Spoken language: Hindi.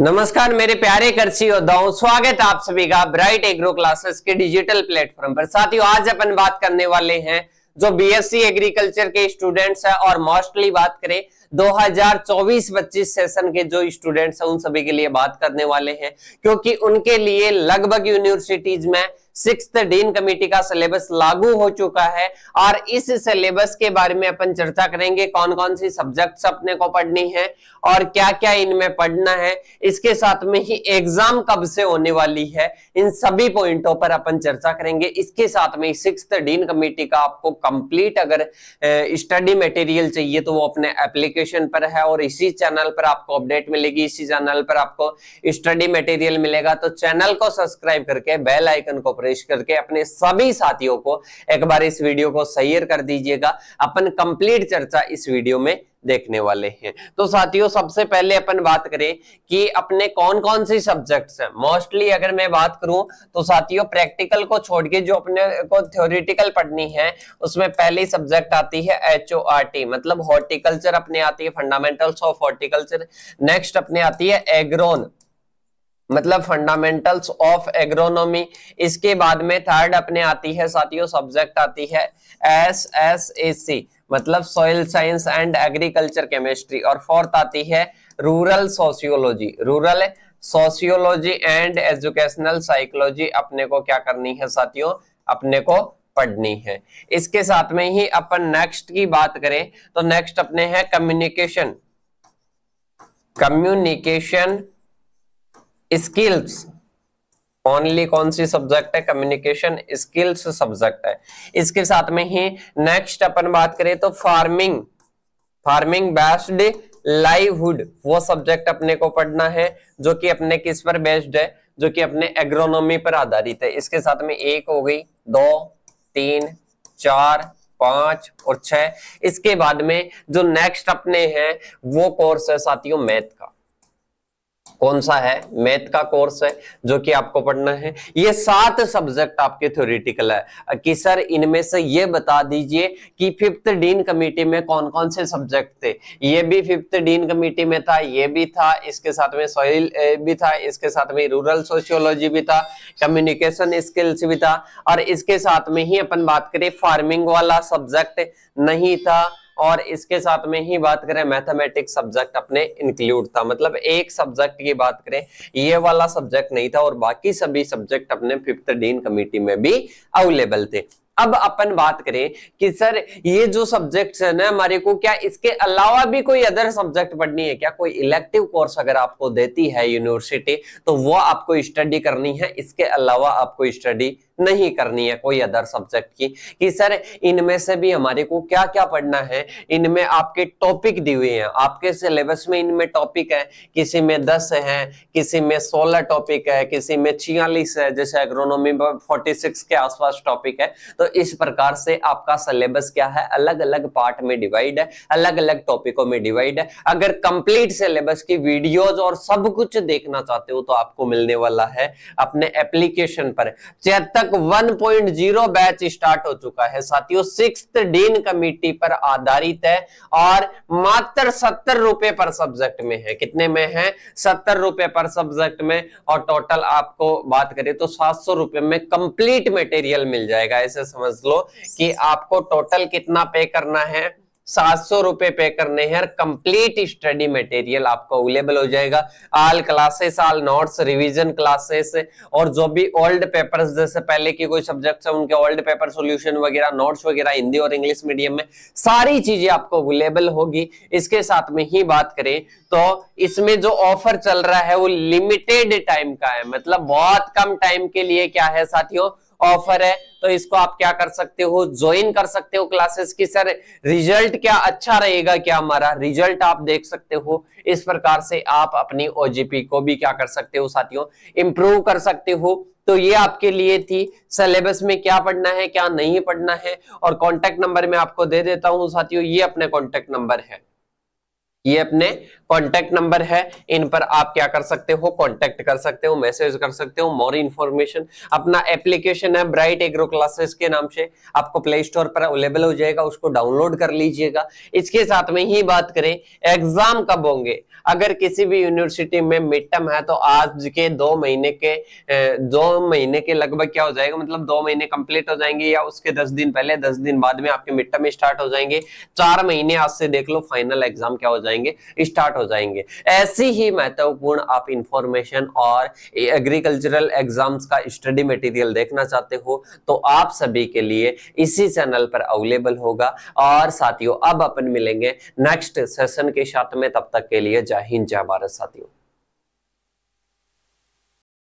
नमस्कार मेरे प्यारे कृषि योद्धाओं स्वागत आप सभी का ब्राइट एग्रो क्लासेस के डिजिटल प्लेटफॉर्म पर साथियों आज अपन बात करने वाले हैं जो बीएससी एग्रीकल्चर के स्टूडेंट्स हैं और मोस्टली बात करें 2024-25 सेशन के जो स्टूडेंट्स हैं उन सभी के लिए बात करने वाले हैं क्योंकि उनके लिए लगभग यूनिवर्सिटीज में सिक्स डीन कमेटी का सिलेबस लागू हो चुका है और इस सिलेबस के बारे में अपन चर्चा करेंगे कौन कौन सी सब्जेक्ट्स अपने को पढ़नी है और क्या क्या इनमें पढ़ना है इसके साथ में ही एग्जाम कब से होने वाली है इन सभी पॉइंटों पर अपन चर्चा करेंगे इसके साथ में सिक्स डीन कमेटी का आपको कंप्लीट अगर स्टडी मटेरियल चाहिए तो वो अपने एप्लीकेशन पर है और इसी चैनल पर आपको अपडेट मिलेगी इसी चैनल पर आपको स्टडी मटेरियल मिलेगा तो चैनल को सब्सक्राइब करके बेल आइकन को प्रेस प्रवेश करके अपने सभी साथियों को एक बार इस वीडियो को शेयर कर दीजिएगा अपन कंप्लीट चर्चा इस वीडियो में देखने वाले हैं तो साथियों सबसे पहले अपन बात करें कि अपने कौन कौन से सब्जेक्ट्स हैं मोस्टली अगर मैं बात करूं तो साथियों प्रैक्टिकल को छोड़ के जो अपने को थ्योरिटिकल पढ़नी है उसमें पहली सब्जेक्ट आती है एच ओ आर टी मतलब हॉर्टिकल्चर अपने आती है फंडामेंटल्स ऑफ हॉर्टिकल्चर नेक्स्ट अपने आती है एग्रोन मतलब फंडामेंटल्स ऑफ एग्रोनॉमी इसके बाद में थर्ड अपने आती है साथियों सब्जेक्ट आती है एस एस ए सी मतलब soil science and agriculture chemistry और फोर्थ आती है rural sociology rural sociology and educational psychology अपने को क्या करनी है साथियों अपने को पढ़नी है इसके साथ में ही अपन नेक्स्ट की बात करें तो नेक्स्ट अपने हैं कम्युनिकेशन कम्युनिकेशन स्किल्स ओनली कौन सी सब्जेक्ट है कम्युनिकेशन स्किल्स सब्जेक्ट है इसके साथ में ही नेक्स्ट अपन बात करें तो फार्मिंग फार्मिंग बेस्ड लाइवहुड वो सब्जेक्ट अपने को पढ़ना है जो कि अपने किस पर बेस्ड है जो कि अपने एग्रोनॉमी पर आधारित है इसके साथ में एक हो गई दो तीन चार पांच और छह इसके बाद में जो नेक्स्ट अपने हैं वो कोर्स है साथियों मैथ का कौन सा है मैथ का कोर्स है जो कि आपको पढ़ना है ये सात सब्जेक्ट आपके थ्योरेटिकल है कि सर इनमें से ये बता दीजिए कि फिफ्थ डीन कमेटी में कौन कौन से सब्जेक्ट थे ये भी फिफ्थ डीन कमेटी में था ये भी था इसके साथ में सॉइल भी था इसके साथ में रूरल सोशियोलॉजी भी था कम्युनिकेशन स्किल्स भी था और इसके साथ में ही अपन बात करें फार्मिंग वाला सब्जेक्ट नहीं था और इसके साथ में ही बात करें मैथमेटिक्स सब्जेक्ट अपने इंक्लूड था मतलब एक सब्जेक्ट की बात करें ये वाला सब्जेक्ट नहीं था और बाकी सभी सब्जेक्ट अपने फिफ्थ डीन कमेटी में भी अवेलेबल थे अब अपन बात करें कि सर ये जो सब्जेक्ट है ना हमारे को क्या इसके अलावा भी कोई अदर सब्जेक्ट पढ़नी है क्या कोई इलेक्टिव कोर्स अगर आपको देती है यूनिवर्सिटी तो वो आपको स्टडी करनी है इसके अलावा आपको स्टडी नहीं करनी है कोई अदर सब्जेक्ट की कि सर इनमें से भी हमारे को क्या क्या पढ़ना है इनमें आपके टॉपिक दिए हुए हैं आपके सिलेबस में इनमें टॉपिक है किसी में दस है किसी में सोलह टॉपिक है किसी में छियालीस है जैसे एग्रोनॉमी में फोर्टी सिक्स के आसपास टॉपिक है तो इस प्रकार से आपका सिलेबस क्या है अलग अलग पार्ट में डिवाइड है अलग अलग टॉपिकों में डिवाइड है अगर कंप्लीट सिलेबस की वीडियोज और सब कुछ देखना चाहते हो तो आपको मिलने वाला है अपने एप्लीकेशन पर चेतक तक 1.0 बैच स्टार्ट हो चुका है साथियों सिक्स डीन कमिटी पर आधारित है और मात्र सत्तर रुपए पर सब्जेक्ट में है कितने में है सत्तर रुपए पर सब्जेक्ट में और टोटल आपको बात करें तो सात सौ रुपए में कंप्लीट मटेरियल मिल जाएगा ऐसे समझ लो कि आपको टोटल कितना पे करना है सात सौ रुपए पे करने हैं कंप्लीट स्टडी मटेरियल आपको अवेलेबल हो जाएगा all classes all notes revision classes और जो भी ओल्ड पेपर्स जैसे पहले की कोई सब्जेक्ट है उनके ओल्ड पेपर सॉल्यूशन वगैरह नोट्स वगैरह हिंदी और इंग्लिश मीडियम में सारी चीजें आपको अवेलेबल होगी इसके साथ में ही बात करें तो इसमें जो ऑफर चल रहा है वो लिमिटेड टाइम का है मतलब बहुत कम टाइम के लिए क्या है साथियों ऑफर है तो इसको आप क्या कर सकते हो ज्वाइन कर सकते हो क्लासेस की सर रिजल्ट क्या अच्छा रहेगा क्या हमारा रिजल्ट आप देख सकते हो इस प्रकार से आप अपनी ओजीपी को भी क्या कर सकते हो साथियों इंप्रूव कर सकते हो तो ये आपके लिए थी सिलेबस में क्या पढ़ना है क्या नहीं पढ़ना है और कॉन्टेक्ट नंबर में आपको दे देता हूँ साथियों ये अपने कॉन्टेक्ट नंबर है ये अपने कॉन्टेक्ट नंबर है इन पर आप क्या कर सकते हो कॉन्टेक्ट कर सकते हो मैसेज कर सकते हो मोर इन्फॉर्मेशन अपना एप्लीकेशन है ब्राइट एग्रो क्लासेस के नाम से आपको प्ले स्टोर पर अवेलेबल हो जाएगा उसको डाउनलोड कर लीजिएगा इसके साथ में ही बात करें एग्जाम कब होंगे अगर किसी भी यूनिवर्सिटी में मिड टर्म है तो आज के दो महीने के दो महीने के लगभग क्या हो जाएगा मतलब दो महीने कंप्लीट हो जाएंगे या उसके दस दिन पहले दस दिन बाद में आपके मिड टर्म स्टार्ट हो जाएंगे चार महीने आज से देख लो फाइनल एग्जाम क्या हो जाएगा जाएंगे स्टार्ट हो जाएंगे ऐसी ही महत्वपूर्ण आप इंफॉर्मेशन और एग्रीकल्चरल एग्जाम्स का स्टडी मटेरियल देखना चाहते हो तो आप सभी के लिए इसी चैनल पर अवेलेबल होगा और साथियों अब अपन मिलेंगे नेक्स्ट सेशन के साथ में तब तक के लिए जय हिंद जय भारत साथियों